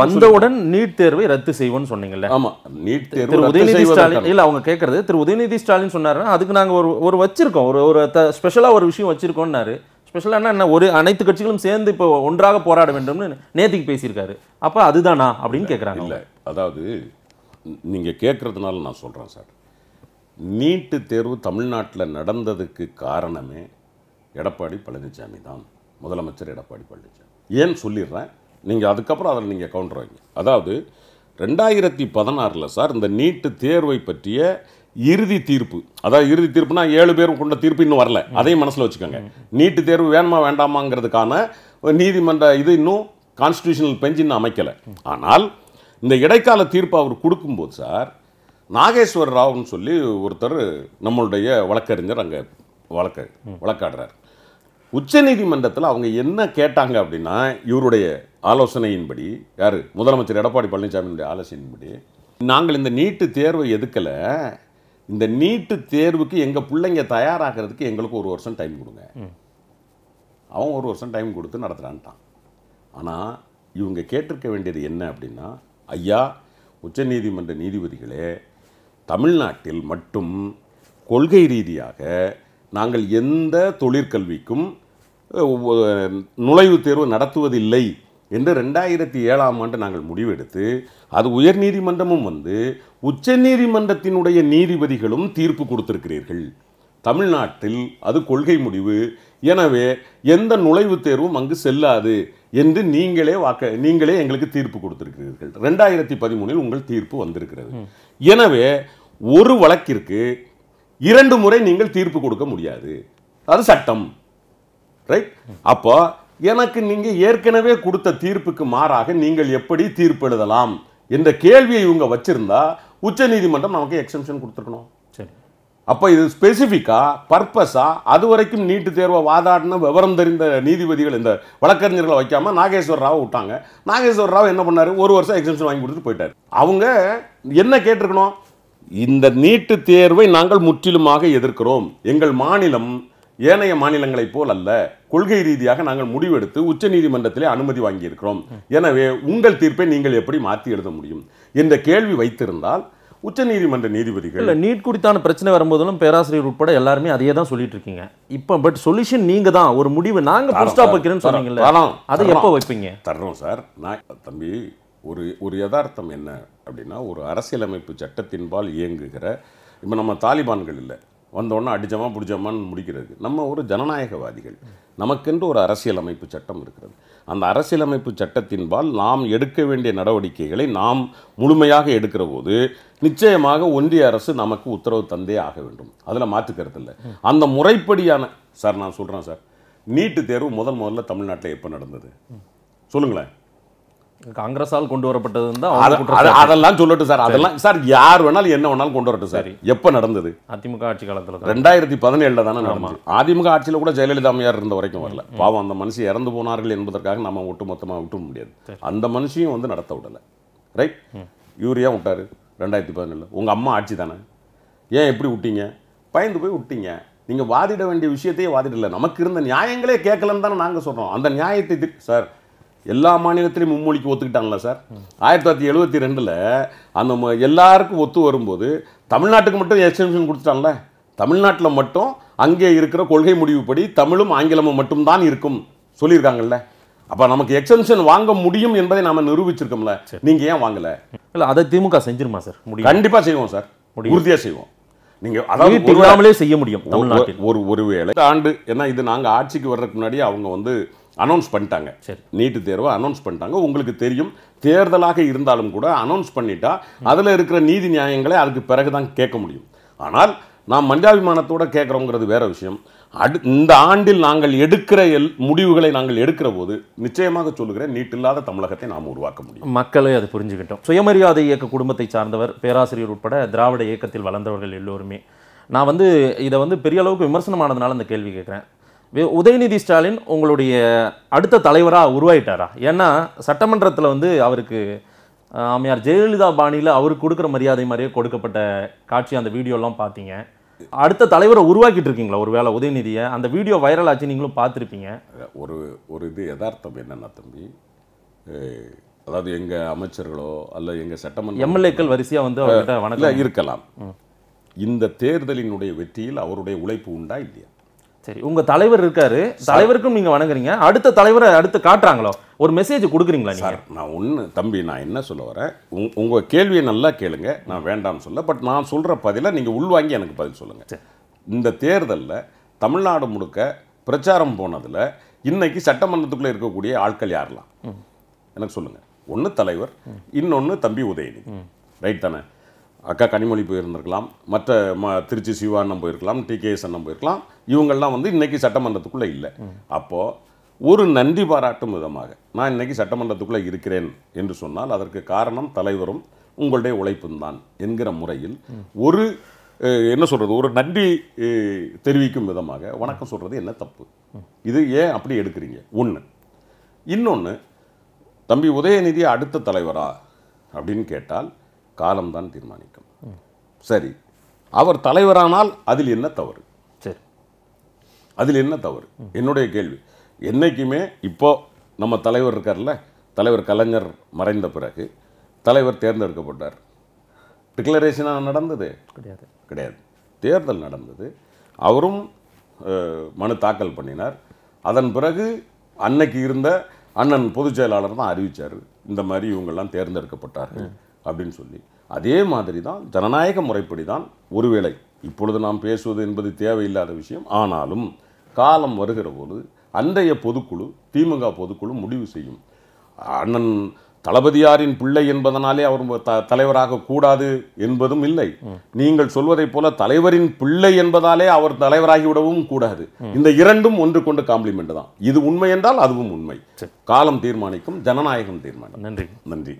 வந்தவுடன் நீட் தேர்வை ரத்து செய்வோம் சொன்னீங்கல்ல ஆமா நீட் தேர்வு உதயநிதி ஸ்டாலின் இல்ல அவங்க கேக்குறது திரு உதயநிதி ஸ்டாலின் சொன்னாருன்னா அதுக்கு நாங்க ஒரு ஒரு வச்சிருக்கோம் ஒரு ஒரு ஸ்பெஷலா ஒரு விஷயம் வச்சிருக்கோம்னாரு ஸ்பெஷலா என்ன ஒரு அனைத்து கட்சிகளும் சேர்ந்து இப்போ ஒன்றாக போராட வேண்டும்னு நேத்திக்கு பேசியிருக்காரு அப்ப அதுதானா அப்படின்னு கேக்குறாங்க இல்ல அதாவது நீங்க கேக்குறதுனால நான் சொல்றேன் சார் நீட்டு தேர்வு தமிழ்நாட்டில் நடந்ததுக்கு காரணமே எடப்பாடி பழனிசாமி தான் முதலமைச்சர் எடப்பாடி பழனிசாமி ஏன் சொல்லிடுறேன் நீங்கள் அதுக்கப்புறம் அதில் நீங்கள் கவுண்டர் வாங்க அதாவது ரெண்டாயிரத்தி பதினாறில் சார் இந்த நீட்டு தேர்வை பற்றிய இறுதி தீர்ப்பு அதாவது இறுதி தீர்ப்புனா ஏழு பேர் கொண்ட தீர்ப்பு இன்னும் வரல அதையும் மனசில் வச்சுக்கோங்க நீட்டு தேர்வு வேணுமா வேண்டாமாங்கிறதுக்கான நீதிமன்ற இது இன்னும் கான்ஸ்டியூஷனல் பெஞ்ச் இன்னும் அமைக்கலை ஆனால் இந்த இடைக்கால தீர்ப்பு அவர் கொடுக்கும்போது சார் நாகேஸ்வர ராவ்னு சொல்லி ஒருத்தர் நம்மளுடைய வழக்கறிஞர் அங்கே வழக்க வழக்காடுறார் உச்சநீதிமன்றத்தில் அவங்க என்ன கேட்டாங்க அப்படின்னா இவருடைய ஆலோசனையின்படி யார் முதலமைச்சர் எடப்பாடி பழனிசாமியினுடைய ஆலோசனையின்படி நாங்கள் இந்த நீட்டு தேர்வை எதுக்கலை இந்த நீட்டு தேர்வுக்கு எங்கள் பிள்ளைங்க தயாராகிறதுக்கு எங்களுக்கு ஒரு வருஷம் டைம் கொடுங்க அவன் ஒரு வருஷம் டைம் கொடுத்து நடத்துகிறான்ட்டான் ஆனால் இவங்க கேட்டிருக்க வேண்டியது என்ன அப்படின்னா ஐயா உச்சநீதிமன்ற நீதிபதிகளே தமிழ்நாட்டில் மட்டும் கொள்கை ரீதியாக நாங்கள் எந்த தொழிற்கல்விக்கும் நுழைவுத் தேர்வு நடத்துவதில்லை என்று ரெண்டாயிரத்தி ஏழாம் ஆண்டு நாங்கள் முடிவெடுத்து அது உயர்நீதிமன்றமும் வந்து உச்ச நீதிமன்றத்தினுடைய நீதிபதிகளும் தீர்ப்பு கொடுத்திருக்கிறீர்கள் தமிழ்நாட்டில் அது கொள்கை முடிவு எனவே எந்த நுழைவுத் தேர்வும் அங்கு செல்லாது என்று நீங்களே வாக்க நீங்களே எங்களுக்கு தீர்ப்பு கொடுத்திருக்கிறீர்கள் ரெண்டாயிரத்தி பதிமூணில் உங்கள் தீர்ப்பு வந்திருக்கிறது எனவே ஒரு வழக்கிற்கு இரண்டு முறை நீங்கள் தீர்ப்பு கொடுக்க முடியாது அது சட்டம் ரைட் அப்போ எனக்கு நீங்கள் ஏற்கனவே கொடுத்த தீர்ப்புக்கு மாறாக நீங்கள் எப்படி தீர்ப்பு எழுதலாம் என்ற கேள்வியை இவங்க வச்சுருந்தா உச்ச நீதிமன்றம் நமக்கு எக்ஸம்ஷன் கொடுத்துருக்கணும் சரி அப்போ இது ஸ்பெசிஃபிக்காக பர்பஸாக அது வரைக்கும் நீட்டு தேர்வை வாதாடின விவரம் தெரிந்த நீதிபதிகள் இந்த வழக்கறிஞர்களை வைக்காமல் நாகேஸ்வர ராவ் விட்டாங்க நாகேஸ்வர ராவ் என்ன பண்ணார் ஒரு வருஷம் எக்ஸம்ஷன் வாங்கி கொடுத்துட்டு போயிட்டார் அவங்க என்ன கேட்டிருக்கணும் இந்த நீட்டு தேர்வை நாங்கள் முற்றிலுமாக எதிர்க்கிறோம் எங்கள் மாநிலம் ஏனைய மாநிலங்களைப் போல் அல்ல கொள்கை ரீதியாக நாங்கள் முடிவெடுத்து உச்ச நீதிமன்றத்திலே அனுமதி வாங்கியிருக்கிறோம் எனவே உங்கள் தீர்ப்பை நீங்கள் எப்படி மாற்றி எழுத முடியும் என்ற கேள்வி வைத்திருந்தால் உச்ச நீதிமன்ற நீதிபதிகள் இல்லை நீட் குறித்தான பிரச்சனை வரும்போதும் பேராசிரியர் உட்பட எல்லாருமே அதையே தான் சொல்லிட்டு இருக்கீங்க இப்போ பட் சொல்யூஷன் நீங்க தான் ஒரு முடிவு நாங்கள் புதுஸ்டாப் வைக்கிறேன்னு சொன்னீங்கல்ல அதை எப்போ வைப்பீங்க தர்றோம் சார் நான் தம்பி ஒரு ஒரு யதார்த்தம் என்ன அப்படின்னா ஒரு அரசியலமைப்பு சட்டத்தின்பால் இயங்குகிற இப்போ நம்ம தாலிபான்கள் இல்லை வந்தோடனே அடிச்சமா பிடிச்சமான்னு முடிக்கிறது நம்ம ஒரு ஜனநாயகவாதிகள் நமக்கென்று ஒரு அரசியலமைப்பு சட்டம் இருக்கிறது அந்த அரசியலமைப்பு சட்டத்தின்பால் நாம் எடுக்க வேண்டிய நடவடிக்கைகளை நாம் முழுமையாக எடுக்கிற போது நிச்சயமாக ஒன்றிய அரசு நமக்கு உத்தரவு தந்தே ஆக வேண்டும் அதில் மாற்றுக்கிறது இல்லை அந்த முறைப்படியான சார் நான் சொல்கிறேன் சார் நீட்டு தேர்வு முதல் முதல்ல தமிழ்நாட்டில் எப்போ நடந்தது சொல்லுங்களேன் காங்கிரஸால் கொண்டு வரப்பட்டது அதெல்லாம் சொல்லட்டும் சார் அதெல்லாம் சார் யார் வேணாலும் என்ன வேணாலும் கொண்டு வரட்டும் சார் எப்போ நடந்தது அதிமுக ஆட்சி காலத்தில் ரெண்டாயிரத்தி பதினேழுல தானே நடந்தது அதிமுக ஆட்சியில் கூட ஜெயலலிதா அம்மையார் இருந்த வரைக்கும் வரல பாவம் அந்த மனுஷன் இறந்து போனார்கள் என்பதற்காக நம்ம ஒட்டு மொத்தமாக விட்டு முடியாது அந்த மனுஷையும் வந்து நடத்த விடலை ரைட் யூரியா விட்டார் ரெண்டாயிரத்தி பதினேழு உங்கள் அம்மா ஆட்சி தானே ஏன் எப்படி விட்டீங்க பயந்து போய் விட்டீங்க நீங்கள் வாதிட வேண்டிய விஷயத்தையே வாதிடல நமக்கு இருந்த நியாயங்களே கேட்கலன்னு தானே நாங்கள் சொல்கிறோம் அந்த நியாயத்தை சார் எல்லா மாநிலத்திலையும் மும்மொழிக்கு ஒத்துக்கிட்டாங்களா சார் ஆயிரத்தி தொள்ளாயிரத்தி எழுபத்தி ரெண்டில் அந்த எல்லாருக்கும் ஒத்து வரும்போது தமிழ்நாட்டுக்கு மட்டும் எக்ஸ்டென்ஷன் கொடுத்துட்டாங்களே தமிழ்நாட்டில் மட்டும் அங்கே இருக்கிற கொள்கை முடிவுப்படி தமிழும் ஆங்கிலமும் மட்டும்தான் இருக்கும் சொல்லியிருக்காங்கல்ல அப்போ நமக்கு எக்ஸ்டென்ஷன் வாங்க முடியும் என்பதை நாம் நிரூபிச்சிருக்கோம்ல நீங்கள் ஏன் வாங்கலை இல்லை அதை திமுக செஞ்சிருமா சார் முடியும் கண்டிப்பாக செய்வோம் சார் உறுதியாக செய்வோம் நீங்கள் அதாவது செய்ய முடியும் ஒரு ஒரு ஒருவேளை ஆண்டு ஏன்னா இது நாங்கள் ஆட்சிக்கு வர்றதுக்கு முன்னாடி அவங்க வந்து அனௌன்ஸ் பண்ணிட்டாங்க சரி நீட்டு தேர்வை அனௌன்ஸ் பண்ணிட்டாங்க உங்களுக்கு தெரியும் தேர்தலாக இருந்தாலும் கூட அனௌன்ஸ் பண்ணிட்டா அதில் இருக்கிற நீதி நியாயங்களை அதுக்கு பிறகு தான் கேட்க முடியும் ஆனால் நாம் மனிதாபிமானத்தோடு கேட்குறோங்கிறது வேற விஷயம் அடு இந்த ஆண்டில் நாங்கள் எடுக்கிற எல் முடிவுகளை நாங்கள் எடுக்கிற போது நிச்சயமாக சொல்லுகிற நீட்டில்லாத தமிழகத்தை நாம் உருவாக்க முடியும் மக்களை அது புரிஞ்சுக்கிட்டோம் சுயமரியாதை இயக்க குடும்பத்தை சார்ந்தவர் பேராசிரியர் உட்பட திராவிட இயக்கத்தில் வளர்ந்தவர்கள் எல்லோருமே நான் வந்து இதை வந்து பெரிய அளவுக்கு விமர்சனமானதுனால அந்த கேள்வி கேட்குறேன் உதயநிதி ஸ்டாலின் உங்களுடைய அடுத்த தலைவராக உருவாயிட்டாரா ஏன்னா சட்டமன்றத்தில் வந்து அவருக்கு அம்மையார் ஜெயலலிதா பாணியில் அவருக்கு கொடுக்குற மரியாதை மாதிரியே கொடுக்கப்பட்ட காட்சி அந்த வீடியோலாம் பார்த்தீங்க அடுத்த தலைவரை உருவாக்கிட்டு இருக்கீங்களா ஒரு வேளை உதயநிதியை அந்த வீடியோ வைரல் ஆச்சு நீங்களும் பார்த்துருப்பீங்க ஒரு ஒரு இது யதார்த்தம் என்னென்னா தம்பி அதாவது எங்கள் அமைச்சர்களோ அல்ல எங்கள் சட்டமன்ற எம்எல்ஏக்கள் வரிசையாக வந்து அவர்கிட்ட வணக்கம் இருக்கலாம் இந்த தேர்தலினுடைய வெற்றியில் அவருடைய உழைப்பு உண்டா இல்லையா சரி உங்க தலைவர் இருக்காரு தலைவருக்கும் நீங்க வணங்குறீங்க அடுத்த தலைவரை அடுத்து காட்டுறாங்களோ ஒரு மெசேஜ் கொடுக்குறீங்களா சார் நான் ஒன்று தம்பி நான் என்ன சொல்ல வரேன் உங் உங்கள் கேள்வியை நல்லா கேளுங்க நான் வேண்டாம்னு சொல்ல பட் நான் சொல்கிற பதிலை நீங்கள் உள்வாங்கி எனக்கு பதில் சொல்லுங்கள் இந்த தேர்தலில் தமிழ்நாடு முழுக்க பிரச்சாரம் போனதில் இன்னைக்கு சட்டமன்றத்துக்குள்ளே இருக்கக்கூடிய ஆட்கள் யாரெல்லாம் எனக்கு சொல்லுங்கள் ஒன்று தலைவர் இன்னொன்று தம்பி உதயநிதி ரைட் தானே அக்கா கனிமொழி போயிருந்திருக்கலாம் மற்ற ம திருச்சி சிவாண்ணம் போயிருக்கலாம் டிகேஎஸ் அண்ணன் போயிருக்கலாம் இவங்கள்லாம் வந்து இன்றைக்கி சட்டமன்றத்துக்குள்ளே இல்லை அப்போது ஒரு நன்றி பாராட்டும் விதமாக நான் இன்றைக்கி சட்டமன்றத்துக்குள்ளே இருக்கிறேன் என்று சொன்னால் அதற்கு காரணம் தலைவரும் உங்களுடைய உழைப்பும் தான் என்கிற முறையில் ஒரு என்ன சொல்கிறது ஒரு நன்றி தெரிவிக்கும் விதமாக வணக்கம் சொல்கிறது என்ன தப்பு இது ஏன் அப்படி எடுக்கிறீங்க ஒன்று இன்னொன்று தம்பி உதயநிதி அடுத்த தலைவரா அப்படின்னு கேட்டால் காலம்தான் தீர்மானிக்கும் சரி அவர் தலைவரானால் அதில் என்ன தவறு சரி அதில் என்ன தவறு என்னுடைய கேள்வி என்றைக்குமே இப்போ நம்ம தலைவர் இருக்கார்ல தலைவர் கலைஞர் மறைந்த பிறகு தலைவர் தேர்ந்தெடுக்கப்பட்டார் டிக்ளரேஷனாக நடந்தது கிடையாது கிடையாது தேர்தல் நடந்தது அவரும் மனு தாக்கல் பண்ணினார் அதன் பிறகு அன்னைக்கு இருந்த அண்ணன் பொதுச் செயலாளர் தான் அறிவித்தார் இந்த மாதிரி இவங்கெல்லாம் தேர்ந்தெடுக்கப்பட்டார்கள் அப்படின்னு சொல்லி அதே மாதிரி தான் ஜனநாயக முறைப்படி தான் ஒருவேளை இப்பொழுது நாம் பேசுவது என்பது தேவையில்லாத விஷயம் ஆனாலும் காலம் வருகிற போது அன்றைய பொதுக்குழு திமுக பொதுக்குழு முடிவு செய்யும் அண்ணன் தளபதியாரின் பிள்ளை என்பதனாலே அவர் தலைவராக கூடாது என்பதும் இல்லை நீங்கள் சொல்வதைப் போல தலைவரின் பிள்ளை என்பதாலே அவர் தலைவராகிவிடவும் கூடாது இந்த இரண்டும் ஒன்று கொண்டு காம்ப்ளிமெண்ட் தான் இது உண்மை என்றால் அதுவும் உண்மை காலம் தீர்மானிக்கும் ஜனநாயகம் தீர்மானம் நன்றி நன்றி